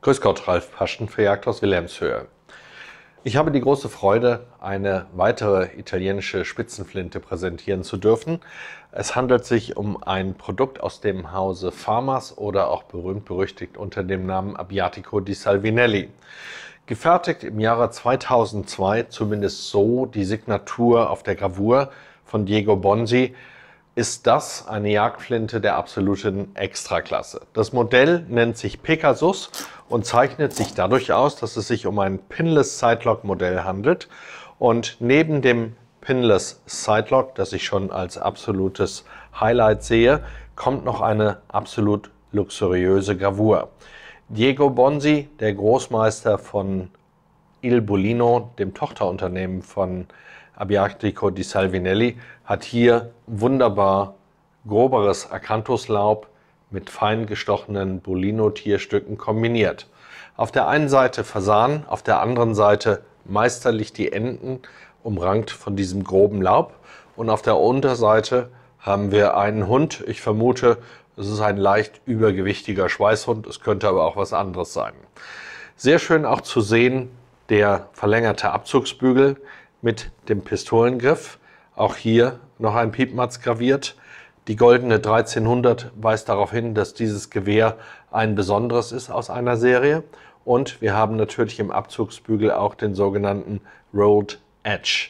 Grüß Gott, Ralf Paschen für Jagdhaus Wilhelmshöhe. Ich habe die große Freude, eine weitere italienische Spitzenflinte präsentieren zu dürfen. Es handelt sich um ein Produkt aus dem Hause Farmers oder auch berühmt-berüchtigt unter dem Namen Abiatico di Salvinelli. Gefertigt im Jahre 2002, zumindest so die Signatur auf der Gravur von Diego Bonzi, ist das eine Jagdflinte der absoluten Extraklasse. Das Modell nennt sich Pegasus und zeichnet sich dadurch aus, dass es sich um ein Pinless Sidelock Modell handelt. Und neben dem Pinless Sidelock, das ich schon als absolutes Highlight sehe, kommt noch eine absolut luxuriöse Gravur. Diego Bonzi, der Großmeister von Il Bolino, dem Tochterunternehmen von Abiatrico di Salvinelli, hat hier wunderbar groberes Acanthuslaub mit fein gestochenen Bolino-Tierstücken kombiniert. Auf der einen Seite Fasan, auf der anderen Seite meisterlich die Enden, umrankt von diesem groben Laub. Und auf der Unterseite haben wir einen Hund. Ich vermute, es ist ein leicht übergewichtiger Schweißhund. Es könnte aber auch was anderes sein. Sehr schön auch zu sehen, der verlängerte Abzugsbügel mit dem Pistolengriff, auch hier noch ein Piepmatz graviert. Die goldene 1300 weist darauf hin, dass dieses Gewehr ein besonderes ist aus einer Serie. Und wir haben natürlich im Abzugsbügel auch den sogenannten Rolled Edge.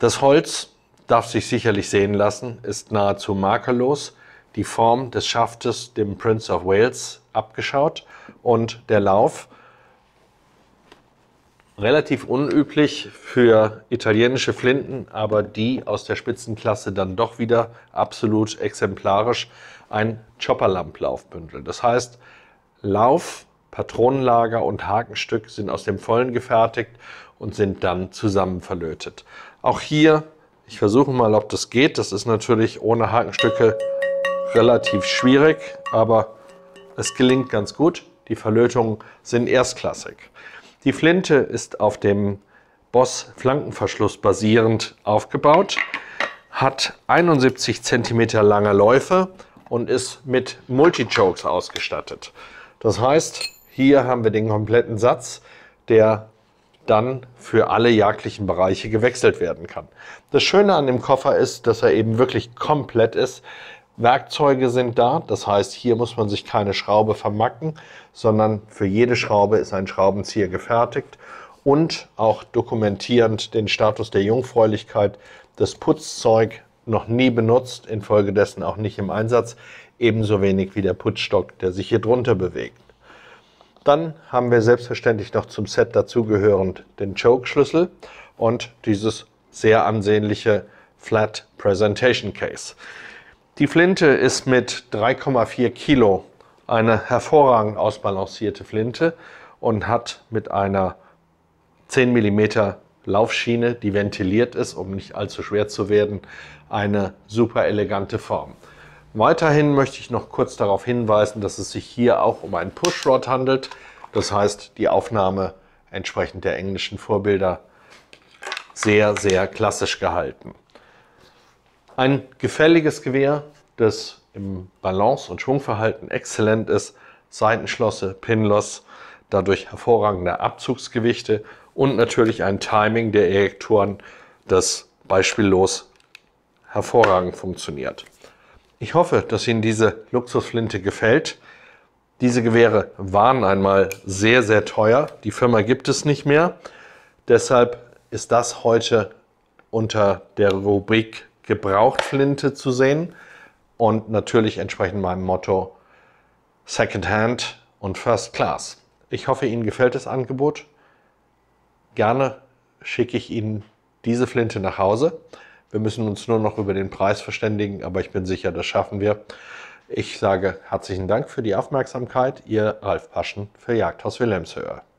Das Holz darf sich sicherlich sehen lassen, ist nahezu makellos. Die Form des Schaftes dem Prince of Wales abgeschaut und der Lauf relativ unüblich für italienische Flinten, aber die aus der Spitzenklasse dann doch wieder absolut exemplarisch, ein Chopperlamp-Laufbündel. Das heißt, Lauf, Patronenlager und Hakenstück sind aus dem Vollen gefertigt und sind dann zusammen verlötet. Auch hier, ich versuche mal, ob das geht. Das ist natürlich ohne Hakenstücke relativ schwierig, aber es gelingt ganz gut. Die Verlötungen sind erstklassig. Die Flinte ist auf dem Boss Flankenverschluss basierend aufgebaut, hat 71 cm lange Läufe und ist mit Multichokes ausgestattet. Das heißt, hier haben wir den kompletten Satz, der dann für alle jagdlichen Bereiche gewechselt werden kann. Das Schöne an dem Koffer ist, dass er eben wirklich komplett ist. Werkzeuge sind da, das heißt, hier muss man sich keine Schraube vermacken, sondern für jede Schraube ist ein Schraubenzieher gefertigt und auch dokumentierend den Status der Jungfräulichkeit, das Putzzeug noch nie benutzt, infolgedessen auch nicht im Einsatz, ebenso wenig wie der Putzstock, der sich hier drunter bewegt. Dann haben wir selbstverständlich noch zum Set dazugehörend den Choke-Schlüssel und dieses sehr ansehnliche Flat Presentation Case. Die Flinte ist mit 3,4 Kilo eine hervorragend ausbalancierte Flinte und hat mit einer 10 mm Laufschiene, die ventiliert ist, um nicht allzu schwer zu werden, eine super elegante Form. Weiterhin möchte ich noch kurz darauf hinweisen, dass es sich hier auch um einen Pushrod handelt. Das heißt, die Aufnahme entsprechend der englischen Vorbilder sehr, sehr klassisch gehalten. Ein gefälliges Gewehr, das im Balance- und Schwungverhalten exzellent ist, Seitenschlosse, Pinloss, dadurch hervorragende Abzugsgewichte und natürlich ein Timing der Ejektoren, das beispiellos hervorragend funktioniert. Ich hoffe, dass Ihnen diese Luxusflinte gefällt. Diese Gewehre waren einmal sehr, sehr teuer. Die Firma gibt es nicht mehr. Deshalb ist das heute unter der Rubrik Gebrauchtflinte zu sehen und natürlich entsprechend meinem Motto Secondhand und First Class. Ich hoffe, Ihnen gefällt das Angebot. Gerne schicke ich Ihnen diese Flinte nach Hause. Wir müssen uns nur noch über den Preis verständigen, aber ich bin sicher, das schaffen wir. Ich sage herzlichen Dank für die Aufmerksamkeit. Ihr Ralf Paschen für Jagdhaus Wilhelmshöhe.